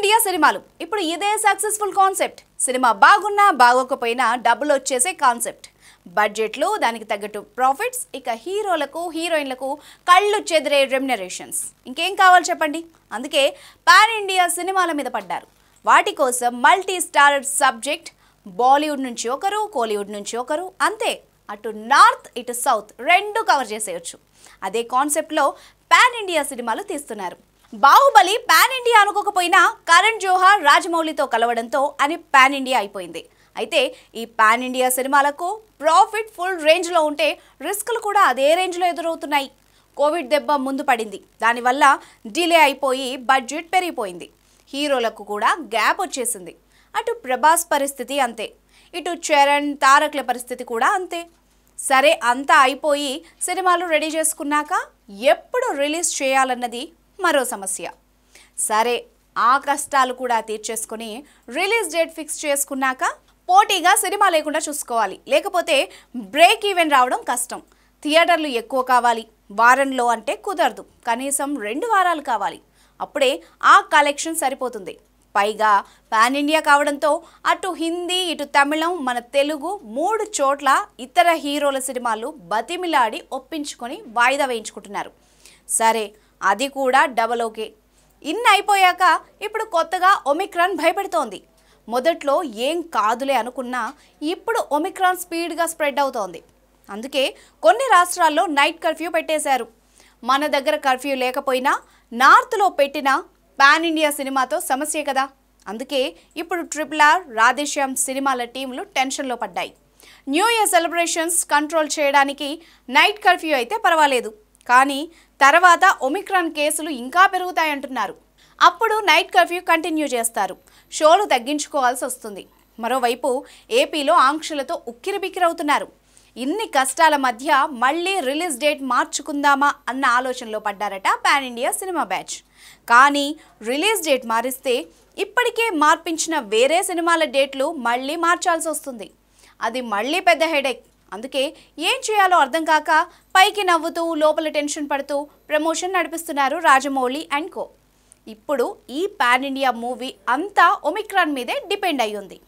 India సినిమాలు ఇప్పుడు ఇదే సక్సెస్ఫుల్ కాన్సెప్ట్ సినిమా బాగున్నా బాగోకపోయినా డబ్బులు వచ్చేసే కాన్సెప్ట్ బడ్జెట్లు దానికి తగ్గట్టు ప్రాఫిట్స్ ఇక హీరోలకు హీరోయిన్లకు కళ్ళు చెదిరే రెమ్యునరేషన్స్ ఇంకేం కావాలి చెప్పండి అందుకే పాన్ ఇండియా సినిమాల మీద పడ్డారు వాటి కోసం మల్టీ స్టార్ సబ్జెక్ట్ బాలీవుడ్ నుంచి ఒకరు కోలీవుడ్ నుంచి ఒకరు అంతే అటు నార్త్ ఇటు సౌత్ రెండు కవర్ చేసేయచ్చు అదే కాన్సెప్ట్లో పాన్ ఇండియా సినిమాలు తీస్తున్నారు బాహుబలి పాన్ ఇండియా అనుకోకపోయినా కరణ్ జోహార్ రాజమౌళితో కలవడంతో అని పాన్ ఇండియా అయిపోయింది అయితే ఈ పాన్ ఇండియా సినిమాలకు ప్రాఫిట్ ఫుల్ రేంజ్లో ఉంటే రిస్క్లు కూడా అదే రేంజ్లో ఎదురవుతున్నాయి కోవిడ్ దెబ్బ ముందు పడింది దానివల్ల డిలే అయిపోయి బడ్జెట్ పెరిగిపోయింది హీరోలకు కూడా గ్యాప్ వచ్చేసింది అటు ప్రభాస్ పరిస్థితి అంతే ఇటు చరణ్ తారక్ల పరిస్థితి కూడా అంతే సరే అంతా అయిపోయి సినిమాలు రెడీ చేసుకున్నాక ఎప్పుడు రిలీజ్ చేయాలన్నది మరో సమస్య సరే ఆ కష్టాలు కూడా తీర్చేసుకుని రిలీజ్ డేట్ ఫిక్స్ చేసుకున్నాక పోటీగా సినిమా లేకుండా చూసుకోవాలి లేకపోతే బ్రేక్ ఈవెన్ రావడం కష్టం థియేటర్లు ఎక్కువ కావాలి వారంలో అంటే కుదరదు కనీసం రెండు వారాలు కావాలి అప్పుడే ఆ కలెక్షన్ సరిపోతుంది పైగా పాన్ ఇండియా కావడంతో అటు హిందీ ఇటు తమిళం మన తెలుగు మూడు చోట్ల ఇతర హీరోల సినిమాలు బతిమిలాడి ఒప్పించుకొని వాయిదా వేయించుకుంటున్నారు సరే అది కూడా డబల్ ఓకే ఇన్ని అయిపోయాక ఇప్పుడు కొత్తగా ఒమిక్రాన్ భయపెడుతోంది మొదట్లో ఏం కాదులే అనుకున్నా ఇప్పుడు ఒమిక్రాన్ స్పీడ్గా స్ప్రెడ్ అవుతోంది అందుకే కొన్ని రాష్ట్రాల్లో నైట్ కర్ఫ్యూ పెట్టేశారు మన దగ్గర కర్ఫ్యూ లేకపోయినా నార్త్లో పెట్టిన పాన్ ఇండియా సినిమాతో సమస్యే కదా అందుకే ఇప్పుడు ట్రిపుల్ ఆర్ రాధేశ్యామ్ సినిమాల టీంలు టెన్షన్లో పడ్డాయి న్యూ ఇయర్ సెలబ్రేషన్స్ కంట్రోల్ చేయడానికి నైట్ కర్ఫ్యూ అయితే పర్వాలేదు కానీ తర్వాత ఒమిక్రాన్ కేసులు ఇంకా పెరుగుతాయంటున్నారు అప్పుడు నైట్ కర్ఫ్యూ కంటిన్యూ చేస్తారు షోలు తగ్గించుకోవాల్సి వస్తుంది మరోవైపు ఏపీలో ఆంక్షలతో ఉక్కిరిబిక్కిరవుతున్నారు ఇన్ని కష్టాల మధ్య మళ్ళీ రిలీజ్ డేట్ మార్చుకుందామా అన్న ఆలోచనలో పడ్డారట పాన్ ఇండియా సినిమా బ్యాచ్ కానీ రిలీజ్ డేట్ మారిస్తే ఇప్పటికే మార్పించిన వేరే సినిమాల డేట్లు మళ్ళీ మార్చాల్సి వస్తుంది అది మళ్ళీ పెద్ద హెడేక్ అందుకే ఏం చేయాలో అర్థం కాక పైకి నవ్వుతూ లోపల టెన్షన్ పడుతూ ప్రమోషన్ నడిపిస్తున్నారు రాజమౌళి అండ్ కో ఇప్పుడు ఈ పాన్ ఇండియా మూవీ అంతా ఒమిక్రాన్ మీదే డిపెండ్ అయ్యింది